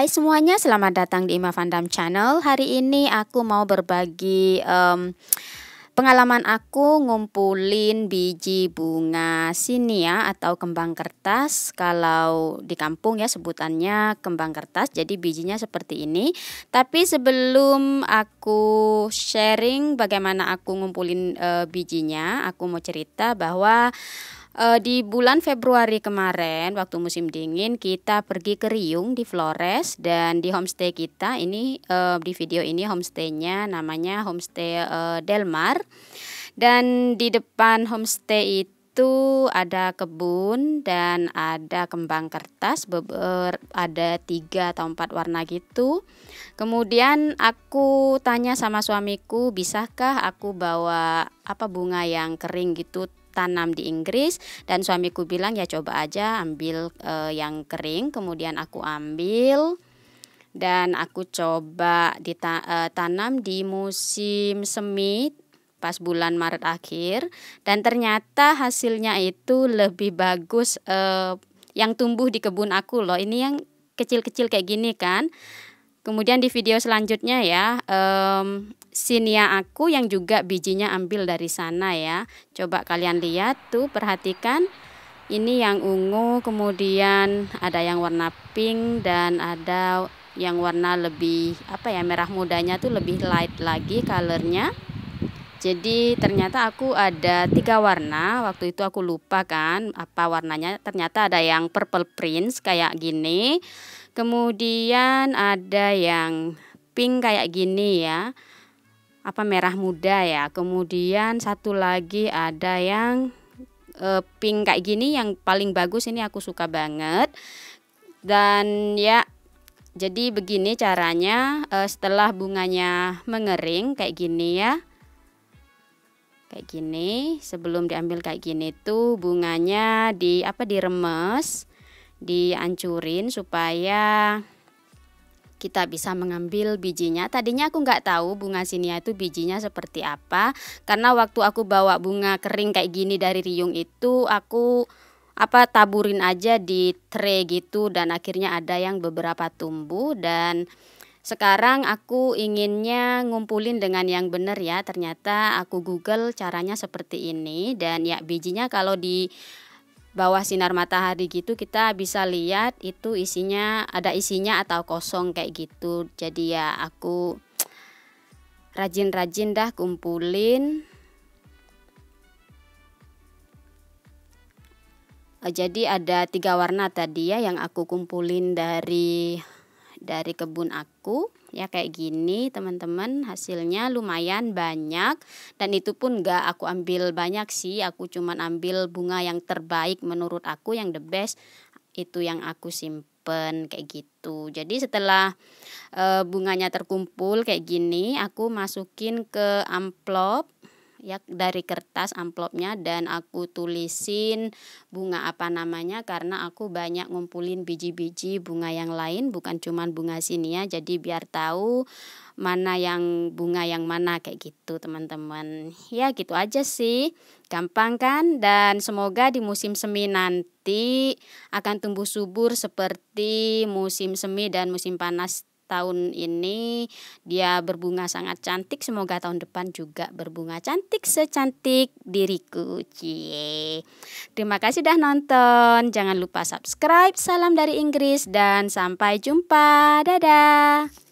Hai semuanya, selamat datang di Ima Vandam Channel. Hari ini aku mau berbagi um, pengalaman aku ngumpulin biji bunga sinia atau kembang kertas. Kalau di kampung ya sebutannya kembang kertas, jadi bijinya seperti ini. Tapi sebelum aku sharing bagaimana aku ngumpulin uh, bijinya, aku mau cerita bahwa Eh, di bulan Februari kemarin waktu musim dingin kita pergi ke Riung di Flores dan di homestay kita ini eh, di video ini homestaynya namanya homestay eh, Delmar dan di depan homestay itu ada kebun dan ada kembang kertas beber, ada tiga atau empat warna gitu kemudian aku tanya sama suamiku bisakah aku bawa apa bunga yang kering gitu tanam di Inggris dan suamiku bilang ya coba aja ambil e, yang kering kemudian aku ambil dan aku coba ditanam eh, di musim semi pas bulan Maret akhir dan ternyata hasilnya itu lebih bagus e, yang tumbuh di kebun aku loh ini yang kecil-kecil kayak gini kan Kemudian di video selanjutnya ya, um, sinia aku yang juga bijinya ambil dari sana ya. Coba kalian lihat tuh perhatikan. Ini yang ungu, kemudian ada yang warna pink dan ada yang warna lebih apa ya merah mudanya tuh lebih light lagi colornya. Jadi ternyata aku ada tiga warna. Waktu itu aku lupa kan apa warnanya. Ternyata ada yang purple prince kayak gini Kemudian ada yang pink kayak gini ya. Apa merah muda ya. Kemudian satu lagi ada yang eh, pink kayak gini yang paling bagus ini aku suka banget. Dan ya jadi begini caranya eh, setelah bunganya mengering kayak gini ya. Kayak gini, sebelum diambil kayak gini tuh bunganya di apa diremes dihancurin supaya kita bisa mengambil bijinya. Tadinya aku nggak tahu bunga sinia itu bijinya seperti apa karena waktu aku bawa bunga kering kayak gini dari riung itu aku apa taburin aja di tray gitu dan akhirnya ada yang beberapa tumbuh dan sekarang aku inginnya ngumpulin dengan yang benar ya. Ternyata aku Google caranya seperti ini dan ya bijinya kalau di bawah sinar matahari gitu kita bisa lihat itu isinya ada isinya atau kosong kayak gitu jadi ya aku rajin-rajin dah kumpulin oh, jadi ada tiga warna tadi ya yang aku kumpulin dari dari kebun aku ya kayak gini teman-teman hasilnya lumayan banyak dan itu pun gak aku ambil banyak sih aku cuman ambil bunga yang terbaik menurut aku yang the best itu yang aku simpen kayak gitu jadi setelah e, bunganya terkumpul kayak gini aku masukin ke amplop ya dari kertas amplopnya dan aku tulisin bunga apa namanya karena aku banyak ngumpulin biji-biji bunga yang lain bukan cuman bunga sini ya jadi biar tahu mana yang bunga yang mana kayak gitu teman-teman ya gitu aja sih gampang kan dan semoga di musim semi nanti akan tumbuh subur seperti musim semi dan musim panas tahun ini dia berbunga sangat cantik. Semoga tahun depan juga berbunga cantik secantik diriku. Cie. Terima kasih sudah nonton. Jangan lupa subscribe. Salam dari Inggris dan sampai jumpa. Dadah.